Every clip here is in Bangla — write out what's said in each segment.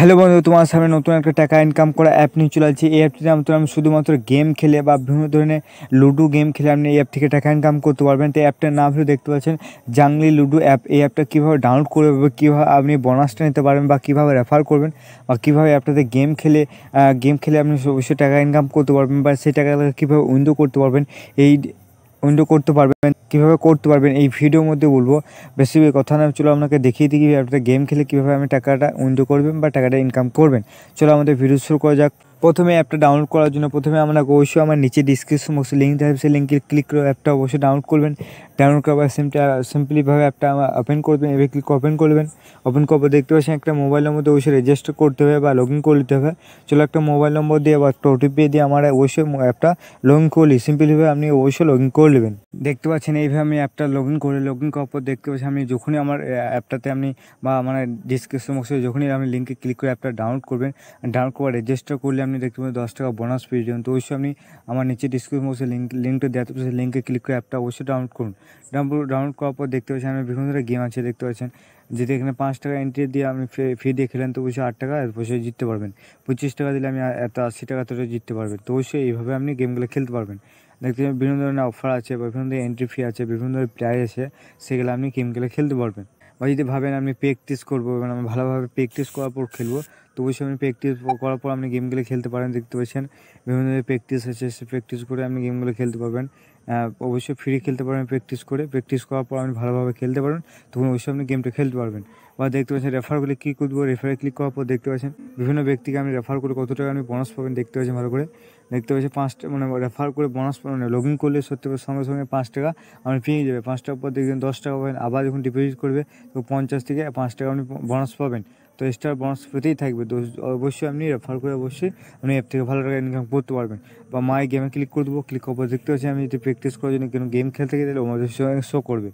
হ্যালো বন্ধু তোমার সামনে নতুন একটা টাকা ইনকাম করা অ্যাপ নিয়ে চলে আসছি এই অ্যাপটিতে আমি আমি শুধুমাত্র গেম খেলে বা বিভিন্ন ধরনের লুডো গেম খেলে আপনি এই অ্যাপ থেকে টাকা ইনকাম করতে পারবেন তো অ্যাপটার নাম হলো দেখতে পাচ্ছেন জাংলি লুডো অ্যাপ এই অ্যাপটা কীভাবে ডাউনলোড করবে বা কীভাবে আপনি বোনাসটা নিতে পারবেন বা কীভাবে রেফার করবেন বা কীভাবে অ্যাপটাতে গেম খেলে গেম খেলে আপনি অবশ্যই টাকা ইনকাম করতে পারবেন বা সেই টাকাটা কীভাবে উইন্ডো করতে পারবেন এই উইন্ডো করতে পারবেন কীভাবে করতে পারবেন এই ভিডিওর মধ্যে বলবো বেশি কথা না চলো আপনাকে দেখিয়ে দিই আপনারা গেম খেলে কীভাবে আমি টাকাটা উন্নতি করবেন বা টাকাটা ইনকাম করবেন চলো আমাদের ভিডিও শুরু করা যাক প্রথমে অ্যাপটা ডাউনলোড করার জন্য প্রথমে আপনাকে অবশ্যই আমার নিচে ডিসক্রিপশন বক্সে লিঙ্ক থাকবে সেই লিঙ্কে ক্লিক করে অ্যাপটা অবশ্যই ডাউনলোড করবেন ডাউনলোড করার পর সিমটা সিম্পলিভাবে অ্যাপটা ওপেন করবেন এবার ক্লিক ওপেন করবেন ওপেন করার দেখতে পাচ্ছেন একটা নম্বর দিয়ে অবশ্যই রেজিস্টার করতে হবে বা লগ ইন করে নিতে হবে চলো একটা মোবাইল নম্বর দিয়ে বা একটা ওটিপি দিয়ে আমার অবশ্যই অ্যাপটা লগ ইন করলি সিম্পলিভাবে আপনি অবশ্যই লগ ইন করে নেবেন দেখতে পাচ্ছেন এইভাবে আমি অ্যাপটা লগ ইন করে লগ ইন করার পর দেখতে পাচ্ছি আমি যখনই আমার অ্যাপটাতে আপনি বা আমার ডিসক্রিপশন বক্সে যখনই আপনি লিঙ্কে ক্লিক করে অ্যাপটা ডাউনলোড করবেন ডাউনলোড করে রেজিস্টার করলে আপনি দেখতে পাবেন দশ টাকা বোনাস পেয়ে যাবেন তো অবশ্যই আপনি আমার নিচে ডিসক্রিপশন বক্সে লিঙ্ক লিঙ্কটা দেওয়া সেই লিঙ্কে ক্লিক করে অ্যাপটা অবশ্যই ডাউনলোড করুন ডাউনলোড ডাউনলোড করার পর দেখতে পাচ্ছেন আপনি বিভিন্ন ধরনের গেম আছে দেখতে পাচ্ছেন যদি এখানে পাঁচ টাকা এন্ট্রি দিয়ে আপনি ফি দিয়ে খেলেন তো অবশ্যই আট টাকা পয়সা জিততে পারবেন পঁচিশ টাকা দিলে আমি এত আশি টাকা তো জিততে পারবেন তো অবশ্যই এইভাবে আপনি গেমগুলো খেলতে পারবেন দেখতে পাবেন বিভিন্ন ধরনের অফার আছে বিভিন্ন ধরনের এন্ট্রি ফি আছে বিভিন্ন ধরনের প্রাইজ আছে সেগুলো আপনি গেমগুলো খেলতে পারবেন বা যদি ভাবেন আমি প্র্যাকটিস করবো এবং মানে আমি ভালোভাবে প্র্যাকটিস করার পর খেলবো তো ওই আপনি প্র্যাকটিস করার পর আপনি গেমগুলো খেলতে পারেন দেখতে পাচ্ছেন বিভিন্ন প্র্যাকটিস আছে সে প্র্যাকটিস করে আপনি গেমগুলো খেলতে পারবেন অবশ্যই ফ্রি খেলতে পারবেন প্র্যাকটিস করে প্র্যাকটিস করার পর আপনি ভালোভাবে খেলতে পারেন তখন অবশ্যই আপনি গেমটা খেলতে পারবেন বা দেখতে পাচ্ছেন রেফারগুলি ক্লিক করবো রেফারে ক্লিক করার পর দেখতে পাচ্ছেন বিভিন্ন ব্যক্তিকে আপনি রেফার করে কত টাকা আপনি বোনাস পাবেন দেখতে পাচ্ছেন ভালো করে দেখতে পাচ্ছেন পাঁচটা মানে রেফার করে বোনাস মানে লগ ইন করলে সত্যি সঙ্গে সঙ্গে পাঁচ টাকা আপনি পেয়ে যাবে পাঁচ টাকার পর দেখবেন দশ টাকা পাবেন আবার যখন ডিপোজিট করবে তো পঞ্চাশ থেকে পাঁচ টাকা আপনি বোনাস পাবেন তো এক্সট্রা বোনাস পেতেই থাকবে তো অবশ্যই আপনি রেফার করে অবশ্যই আপনি অ্যাপ থেকে ভালো টাকা ইনকাম করতে পারবেন বা মাই গেমে ক্লিক করে দেবো ক্লিক করবো দেখতে পাচ্ছি আমি যদি প্র্যাকটিস করার জন্য কোনো গেম খেলতে গেলে আমাদের শো করবে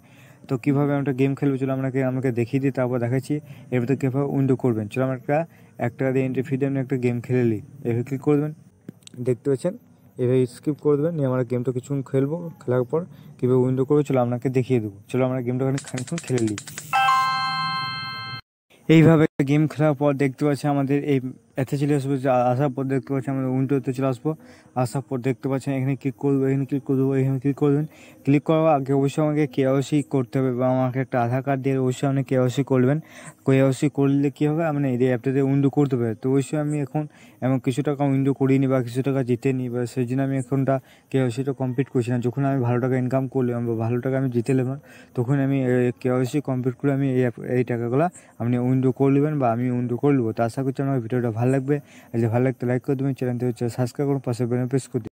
তো কীভাবে আমরা গেম খেলবো চলো আপনাকে আমাকে দেখিয়ে দিই তারপর দেখাচ্ছি এর ভিতরে কীভাবে উইন্ডো করবেন চলো আমার একটা এক টাকা দিয়ে এন্ট্রি ফি দিয়ে আমি একটা গেম খেলে নিই এভাবে ক্লিক করে দেবেন দেখতে পাচ্ছেন এভাবে স্কিপ করে দেবেন নিয়ে আমরা গেমটা কিছুক্ষণ খেলবো খেলার পর কীভাবে উইন্ডো করবো চলো আপনাকে দেখিয়ে দেবো চলো আমরা গেমটা খানিক্ষণ খেলে নিই এইভাবে গেম খেলার পর দেখতে পাচ্ছি আমাদের এই এতে চলে আসবো আসার পর দেখতে পাচ্ছি আমরা উইন্ডোতে চলে আসবো আসার পর দেখতে পাচ্ছি এখানে ক্লিক করবো এখানে ক্লিক করবো এখানে ক্লিক করবেন ক্লিক করার আগে অবশ্যই আমাকে কেওয়াসি করতে হবে বা আমাকে একটা আধার কার্ড দিয়ে অবশ্যই আপনি কেওয়াসি করবেন কেওয়াসি করলে কী হবে আপনি এই অ্যাপটাতে উইন্ডো করতে হবে তো অবশ্যই আমি এখন এমন কিছু টাকা উইন্ডো করিনি বা কিছু টাকা জিতে নিই বা সেই জন্য আমি এখনটা কেওয়াসিটা কমপ্লিট করছি না যখন আমি ভালো টাকা ইনকাম করলাম বা ভালো টাকা আমি জিতে নেবেন তখন আমি কেওয়াসি কমপ্লিট করে আমি এই অ্যাপ এই টাকাগুলো আপনি উইন্ডো করে নেবেন বা আমি উইন্ডো করে নেবো তো আশা করছি আমার ভিডিওটা ভালো लगवे है जो ভাল লাগতে লাইক করে দেন চ্যানেল দিও সাবস্ক্রাইব করুন পাশে বেল আইকন প্রেস করুন